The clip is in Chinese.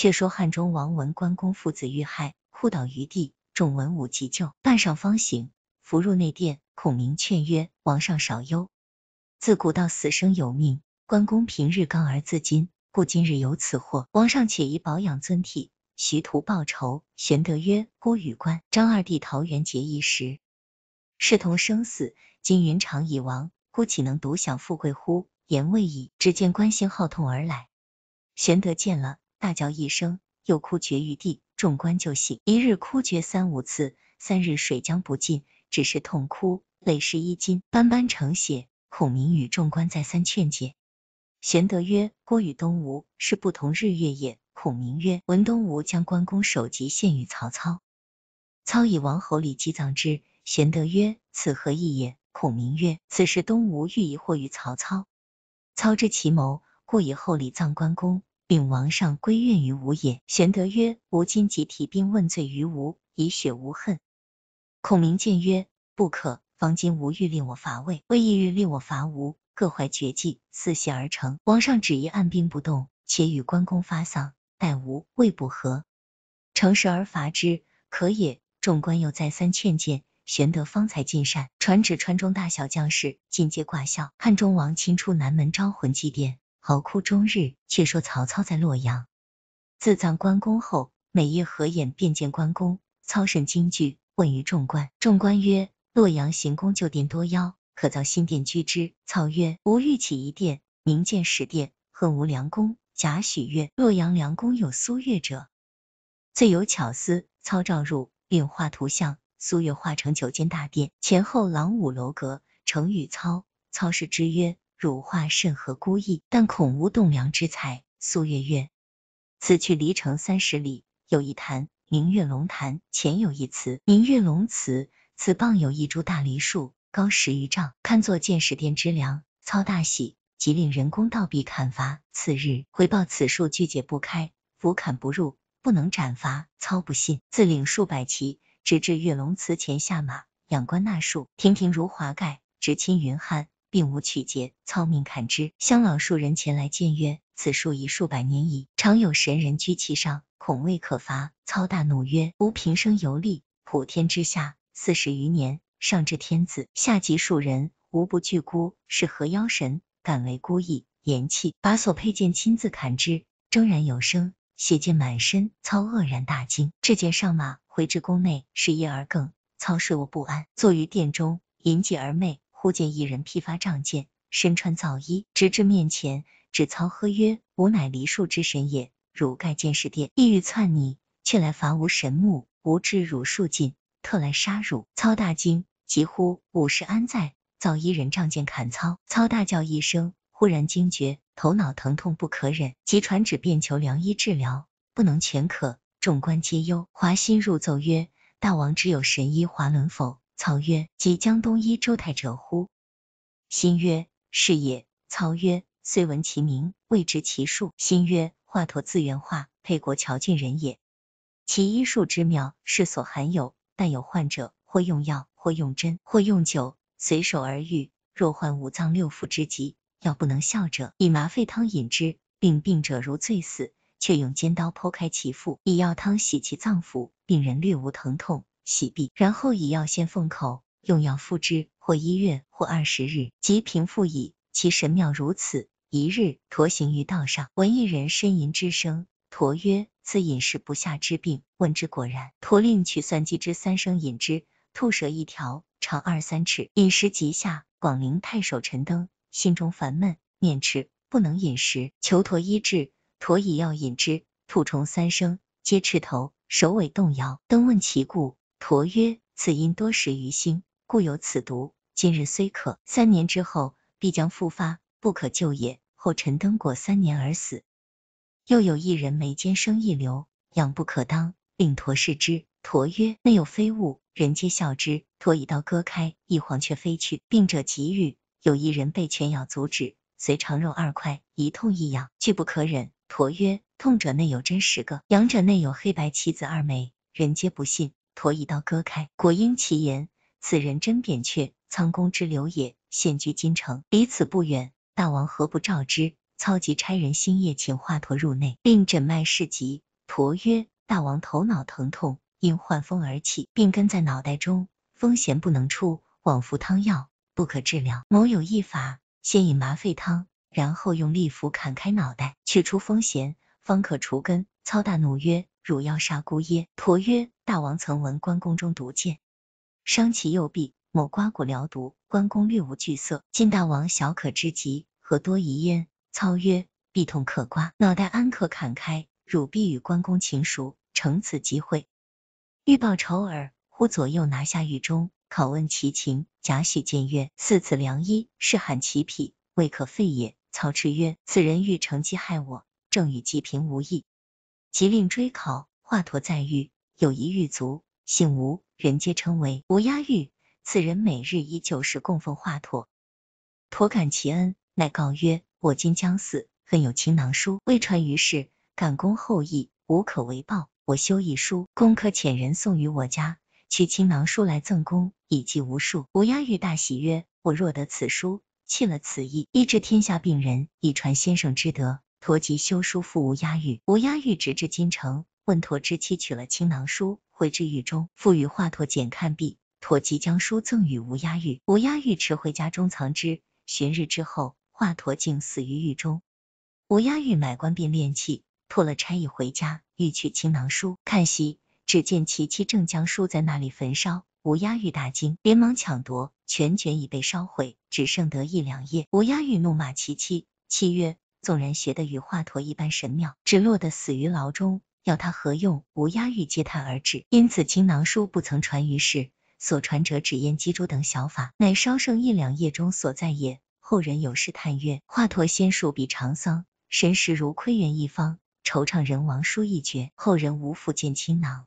却说汉中王闻关公父子遇害，哭倒于地，众文武急救，半晌方醒，扶入内殿。孔明劝曰：“王上少忧，自古道死生有命。关公平日刚而自矜，故今日有此祸。王上且宜保养尊体，徐图报仇。”玄德曰：“孤与关、张二弟桃园结义时，视同生死。今云长已亡，孤岂能独享富贵乎？”言未已，只见关兴号痛而来，玄德见了。大叫一声，又哭绝于地。众官就醒，一日哭绝三五次，三日水将不尽，只是痛哭，泪湿衣襟，斑斑成血。孔明与众官再三劝解。玄德曰：“郭与东吴是不同日月也。”孔明曰：“闻东吴将关公首级献与曹操，操以王侯礼祭葬之。”玄德曰：“此何意也？”孔明曰：“此事东吴欲疑惑于曹操，操之其谋，故以厚礼葬关公。”禀王上，归怨于吾也。玄德曰：吾今即提兵问罪于吾，以雪无恨。孔明见曰：不可，方今吾欲令我伐魏，魏亦欲令我伐吴，各怀绝技，伺隙而成。王上旨意，按兵不动，且与关公发丧，待吴未不和，乘势而伐之，可也。众官又再三劝谏，玄德方才进善，传旨川中大小将士，尽皆挂孝。汉中王亲出南门招魂祭奠。嚎哭终日。却说曹操在洛阳，自葬关公后，每夜合眼便见关公。操甚惊惧，问于众官。众官曰：“洛阳行宫旧殿多妖，可造新殿居之。”操曰：“吾欲起一殿，名建始殿，恨无良公。”贾诩曰：“洛阳良公有苏越者，最有巧思。”操召入，并画图像。苏越化成九间大殿，前后廊五楼阁。呈与操，操视之曰：汝化甚合孤意，但恐无栋梁之才。苏月月，此去离城三十里，有一潭，名月龙潭；前有一祠，名月龙祠。此傍有一株大梨树，高十余丈，堪作建始殿之梁。操大喜，即令人工倒壁砍伐。次日回报，此树拒解不开，斧砍不入，不能斩伐。操不信，自领数百骑，直至月龙祠前下马，仰观那树，亭亭如华盖，直侵云汉。并无曲节，操命砍之。乡老数人前来见曰：“此树已数百年矣，常有神人居其上，恐未可伐。”操大怒曰：“吾平生游历普天之下，四十余年，上至天子，下及庶人，无不惧孤，是何妖神，敢为孤意？”言讫，把所佩剑亲自砍之，铮然有声，血溅满身。操愕然大惊，至剑上马，回至宫内，是夜而更。操睡卧不安，坐于殿中，饮几而寐。忽见一人披发仗剑，身穿皂衣，直至面前，指操喝曰：“吾乃梨树之神也，汝盖见是殿，意欲篡逆，却来伐吾神木，吾至汝树尽，特来杀汝。”操大惊，急呼：“武士安在？”皂衣人仗剑砍操，操大叫一声，忽然惊觉，头脑疼痛不可忍，即传旨便求良医治疗，不能全可，众官皆忧。华歆入奏曰：“大王只有神医华伦否？”曹曰：“即江东医周泰者乎？”心曰：“是也。”操曰：“虽闻其名，未知其术。”心曰：“华佗字元化，沛国谯郡人也。其医术之妙，世所罕有。但有患者，或用药，或用针，或用酒，随手而愈。若患五脏六腑之疾，药不能效者，以麻沸汤饮之，令病者如醉死，却用尖刀剖开其腹，以药汤洗其脏腑，病人略无疼痛。”洗毕，然后以药先奉口，用药敷之，或一月，或二十日，即平复矣。其神妙如此。一日，驼行于道上，闻一人呻吟之声，驼曰：“此饮食不下之病。”问之，果然。驼令取算计之三生饮之，吐舌一条，长二三尺，饮食即下。广陵太守陈登，心中烦闷，念赤，不能饮食，求驼医治。驼以药饮之，吐虫三生，皆赤头，首尾动摇。登问其故。驼曰：“此因多食于心，故有此毒。今日虽可，三年之后必将复发，不可救也。”后陈登果三年而死。又有一人眉间生一瘤，痒不可当，令驼视之。驼曰：“内有飞物。”人皆笑之。驼以刀割开，一黄雀飞去。病者急愈。有一人被犬咬足趾，随长肉二块，一痛一痒，俱不可忍。驼曰：“痛者内有针十个，痒者内有黑白棋子二枚。”人皆不信。佗一刀割开，果因其言，此人真扁鹊、仓公之流也。现居京城，离此不远，大王何不召之？操即差人星夜请华佗入内，并诊脉试疾。佗曰：大王头脑疼痛，因患风而起，病根在脑袋中，风邪不能出，往服汤药不可治疗。某有一法，先饮麻沸汤，然后用利斧砍开脑袋，取出风邪，方可除根。操大怒曰。汝要杀孤耶？佗曰：“大王曾闻关公中毒箭，伤其右臂，某刮骨疗毒，关公略无惧色。今大王小可之疾，何多疑焉？”操曰：“臂痛可刮，脑袋安可砍开？汝必与关公情熟，乘此机会，欲报仇耳。”呼左右拿下狱中，拷问其情。贾诩见曰：“似此良医，是罕其匹，未可废也。”操斥曰：“此人欲乘机害我，正与济平无异。”即令追考，华佗在狱，有一狱卒，姓吴，人皆称为吴押狱。此人每日以酒食供奉华佗，佗感其恩，乃告曰：“我今将死，恨有青囊书未传于世，感公厚意，无可为报，我修一书，公可遣人送于我家，取青囊书来赠公，以记无数。”吴押狱大喜曰：“我若得此书，弃了此意，医治天下病人，以传先生之德。”陀吉修书付吴押玉，吴押玉直至京城，问陀之妻取了青囊书，回至狱中，付与华佗检看毕，陀即将书赠与吴押玉，吴押玉持回家中藏之。旬日之后，华佗竟死于狱中。吴押玉买官并练气，脱了差役回家，欲取青囊书看戏，只见其妻正将书在那里焚烧，吴押玉大惊，连忙抢夺，全卷已被烧毁，只剩得一两页。吴押玉怒骂其妻，妻曰。纵然学得与华佗一般神妙，只落得死于牢中，要他何用？无压欲借他而止，因此青囊书不曾传于世，所传者只焉姬珠等小法，乃稍胜一两页中所在也。后人有诗叹曰：华佗仙术比长桑，神识如窥园一方。惆怅人亡书一绝，后人无复见青囊。